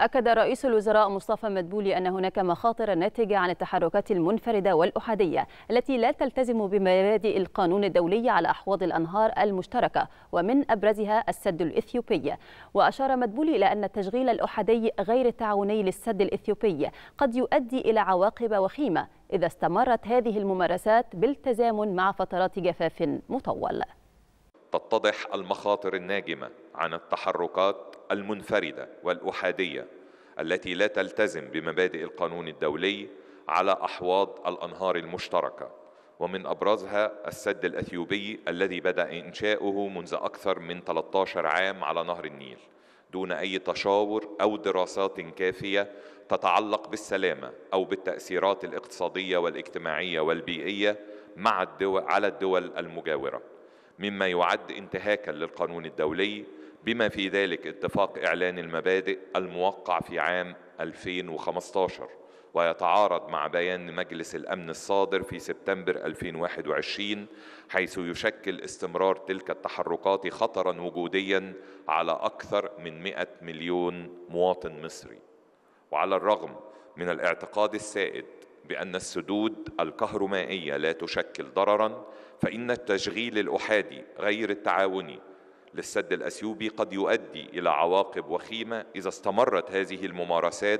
أكد رئيس الوزراء مصطفى مدبولي أن هناك مخاطر ناتجة عن التحركات المنفردة والأحادية التي لا تلتزم بمبادئ القانون الدولي على أحواض الأنهار المشتركة ومن أبرزها السد الإثيوبي وأشار مدبولي إلى أن التشغيل الأحادي غير التعاوني للسد الإثيوبي قد يؤدي إلى عواقب وخيمة إذا استمرت هذه الممارسات بالتزامن مع فترات جفاف مطول تتضح المخاطر الناجمة عن التحركات المنفردة والأحادية التي لا تلتزم بمبادئ القانون الدولي على أحواض الأنهار المشتركة ومن أبرزها السد الأثيوبي الذي بدأ إنشاؤه منذ أكثر من 13 عام على نهر النيل دون أي تشاور أو دراسات كافية تتعلق بالسلامة أو بالتأثيرات الاقتصادية والاجتماعية والبيئية مع الدول على الدول المجاورة مما يعد انتهاكا للقانون الدولي بما في ذلك اتفاق إعلان المبادئ الموقع في عام 2015 ويتعارض مع بيان مجلس الأمن الصادر في سبتمبر 2021 حيث يشكل استمرار تلك التحركات خطرا وجوديا على أكثر من 100 مليون مواطن مصري وعلى الرغم من الاعتقاد السائد بأن السدود الكهرومائية لا تشكل ضررا فإن التشغيل الأحادي غير التعاوني للسد الأثيوبي قد يؤدي إلى عواقب وخيمة إذا استمرت هذه الممارسات